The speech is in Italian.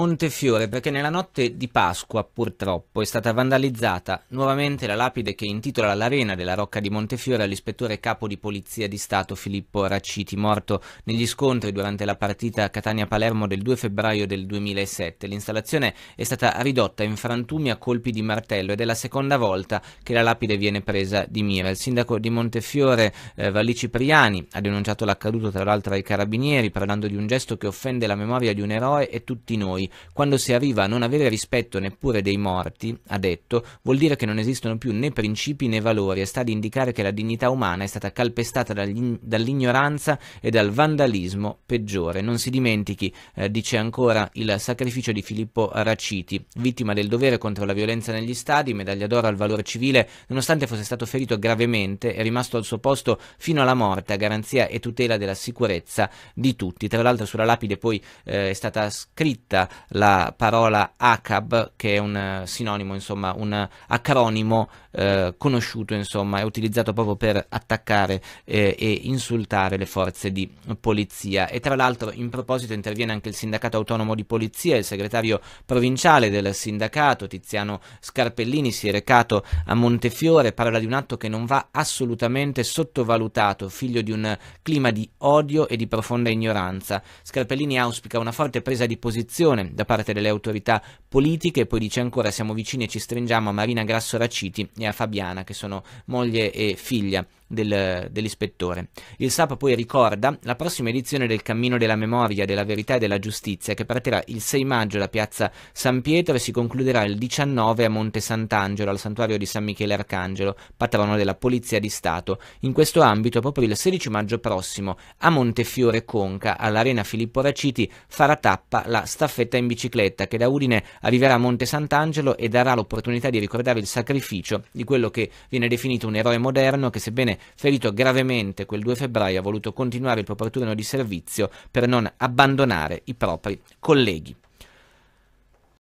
Montefiore perché nella notte di Pasqua purtroppo è stata vandalizzata nuovamente la lapide che intitola l'arena della Rocca di Montefiore all'ispettore capo di polizia di Stato Filippo Racciti, morto negli scontri durante la partita Catania-Palermo del 2 febbraio del 2007. L'installazione è stata ridotta in frantumi a colpi di martello ed è la seconda volta che la lapide viene presa di mira. Il sindaco di Montefiore, eh, Valli Cipriani, ha denunciato l'accaduto tra l'altro ai carabinieri parlando di un gesto che offende la memoria di un eroe e tutti noi. Quando si arriva a non avere rispetto neppure dei morti, ha detto, vuol dire che non esistono più né principi né valori e sta ad indicare che la dignità umana è stata calpestata dall'ignoranza e dal vandalismo peggiore. Non si dimentichi, eh, dice ancora, il sacrificio di Filippo Raciti, vittima del dovere contro la violenza negli stadi, medaglia d'oro al valore civile, nonostante fosse stato ferito gravemente, è rimasto al suo posto fino alla morte, a garanzia e tutela della sicurezza di tutti. Tra l'altro sulla lapide poi eh, è stata scritta la parola ACAB, che è un eh, sinonimo, insomma, un acronimo eh, conosciuto, insomma, è utilizzato proprio per attaccare eh, e insultare le forze di polizia. E tra l'altro, in proposito, interviene anche il sindacato autonomo di polizia, il segretario provinciale del sindacato, Tiziano Scarpellini, si è recato a Montefiore, parla di un atto che non va assolutamente sottovalutato, figlio di un clima di odio e di profonda ignoranza. Scarpellini auspica una forte presa di posizione pressione da parte delle autorità politiche poi dice ancora siamo vicini e ci stringiamo a Marina Grasso Raciti e a Fabiana che sono moglie e figlia del, dell'ispettore. Il SAP poi ricorda la prossima edizione del Cammino della Memoria, della Verità e della Giustizia che partirà il 6 maggio da Piazza San Pietro e si concluderà il 19 a Monte Sant'Angelo, al santuario di San Michele Arcangelo, patrono della Polizia di Stato. In questo ambito, proprio il 16 maggio prossimo, a Montefiore Conca, all'Arena Filippo Raciti, farà tappa la staffetta in bicicletta che da Udine arriverà a Monte Sant'Angelo e darà l'opportunità di ricordare il sacrificio di quello che viene definito un eroe moderno che sebbene ferito gravemente quel 2 febbraio, ha voluto continuare il proprio turno di servizio per non abbandonare i propri colleghi.